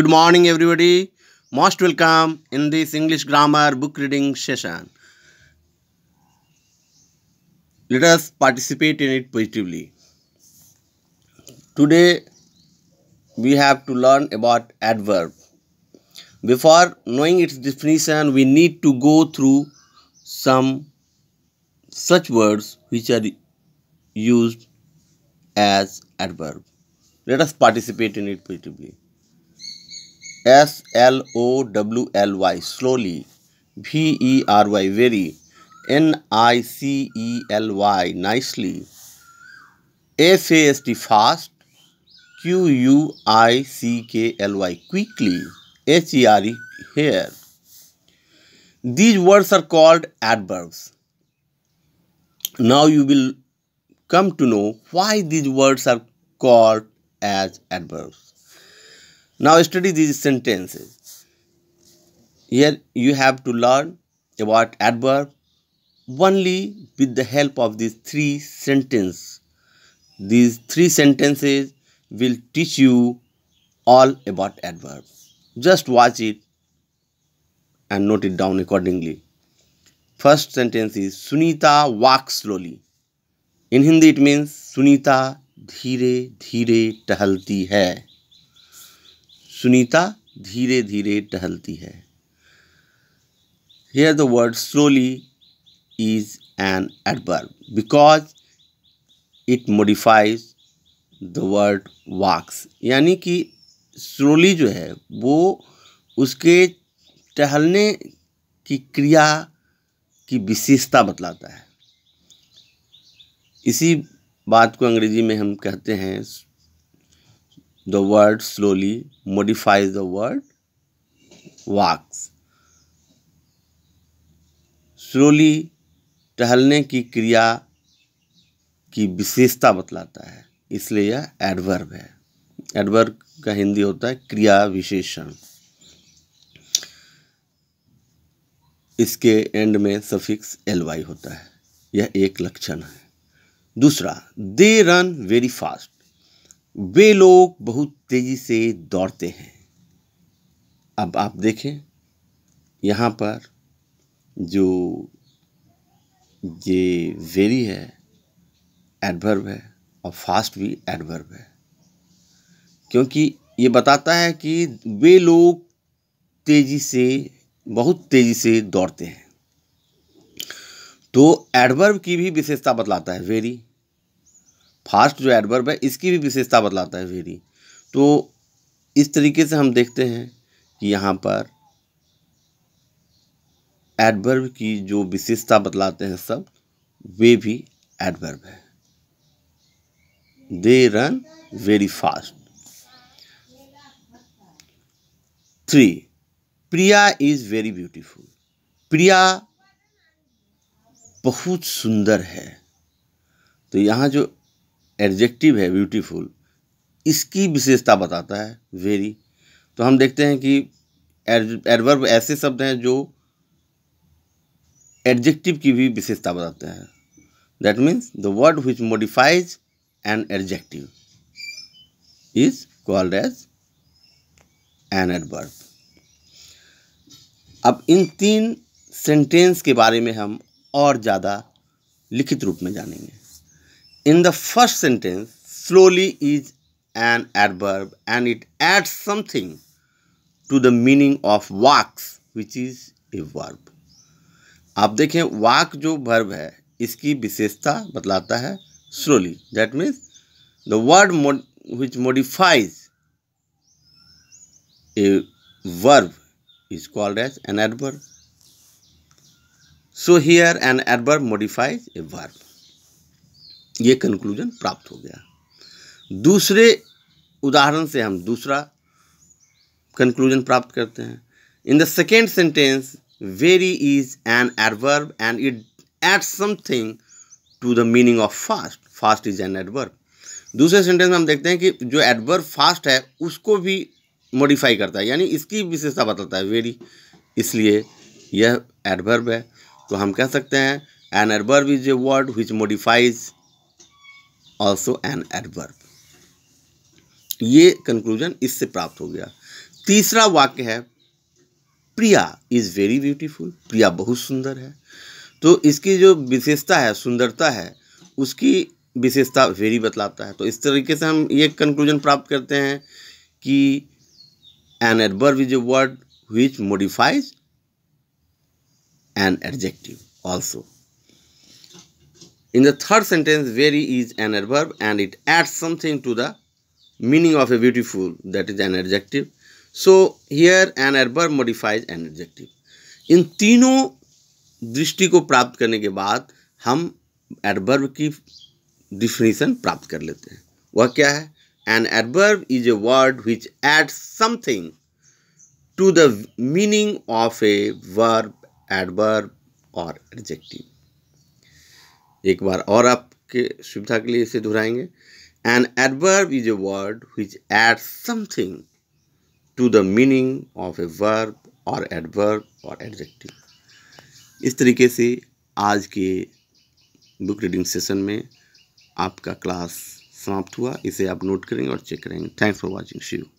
Good morning everybody. Most welcome in this English grammar book reading session. Let us participate in it positively. Today we have to learn about adverb. Before knowing its definition, we need to go through some such words which are used as adverb. Let us participate in it positively. S L O W L Y slowly V E R Y very N I C E L Y nicely F A S T fast Q U I C K L Y quickly H E R E here these words are called adverbs now you will come to know why these words are called as adverbs now study these sentences. Here you have to learn about adverb only with the help of these three sentences. These three sentences will teach you all about adverb. Just watch it and note it down accordingly. First sentence is Sunita walks slowly. In Hindi it means Sunita dhire dhire tahalti hai. Sunita धीरे धीरे टहलती है here the word slowly is an adverb because it modifies the word walks यानी कि slowly जो है वो उसके टहलने की क्रिया की विशेषता बतलाता है इसी बात को अंग्रेजी में हम कहते हैं the word slowly modifies the word walks. Slowly टहलने की क्रिया की विशेषता बतलाता है इसलिए यह एडवर्ब है एडवर्ब का हिंदी होता है क्रिया विशेषण इसके एंड में सफिक्स एल वाई होता है यह एक लक्षण है दूसरा दे रन वेरी फास्ट वे लोग बहुत तेज़ी से दौड़ते हैं अब आप देखें यहाँ पर जो ये वेरी है एडवर्ब है और फास्ट भी एडवर्ब है क्योंकि ये बताता है कि वे लोग तेज़ी से बहुत तेज़ी से दौड़ते हैं तो एडवर्ब की भी विशेषता बतलाता है वेरी फास्ट जो एडवर्ब है इसकी भी विशेषता बतलाता है वेरी तो इस तरीके से हम देखते हैं कि यहाँ पर एडवर्ब की जो विशेषता बतलाते हैं सब वे भी एडवर्ब है they run very fast three Priya is very beautiful Priya बहुत सुंदर है तो यहाँ जो एडजेक्टिव है ब्यूटीफुल इसकी विशेषता बताता है वेरी तो हम देखते हैं कि एडवर्ब ऐसे शब्द हैं जो एडजेक्टिव की भी विशेषता बताते हैं that means the word which modifies an adjective is called as an adverb अब इन तीन सेंटेंस के बारे में हम और ज़्यादा लिखित रूप में जानेंगे in the first sentence slowly is an adverb and it adds something to the meaning of walks which is a verb आप देखें walk जो verb है इसकी विशेषता बतलाता है slowly that means the word which modifies a verb is called as an adverb so here an adverb modifies a verb ये conclusion प्राप्त हो गया दूसरे उदाहरण से हम दूसरा कंक्लूजन प्राप्त करते हैं in the second sentence very is an adverb and it add something to the meaning of fast fast is an adverb दूसरे सेंटेंस में हम देखते हैं कि जो एडवर्ब फास्ट है उसको भी मॉडिफाई करता है यानी इसकी विशेषता बताता है वेरी इसलिए यह एडवर्ब है तो हम कह सकते हैं an adverb is a word which modifies also an adverb ये कंक्लूजन इससे प्राप्त हो गया तीसरा वाक्य है Priya is very beautiful Priya बहुत सुंदर है तो इसकी जो विशेषता है सुंदरता है उसकी विशेषता वेरी बतलाता है तो इस तरीके से हम ये कंक्लूजन प्राप्त करते हैं कि an adverb is a word which modifies an adjective also In the third sentence, very is an adverb and it adds something to the meaning of a beautiful, that is an adjective. So, here an adverb modifies an adjective. in tino drishti ko prapt karne ke baad hum adverb ki definition prapt kar lete hain वह kya hai an adverb is a word which adds something to the meaning of a verb adverb or adjective एक बार और आपके सुविधा के लिए इसे दोहराएंगे an adverb is a word which add something to the meaning of a verb और adverb और एडजेक्टिव इस तरीके से आज के बुक रीडिंग सेशन में आपका क्लास समाप्त हुआ इसे आप नोट करेंगे और चेक करेंगे थैंक्स फॉर वॉचिंग शिव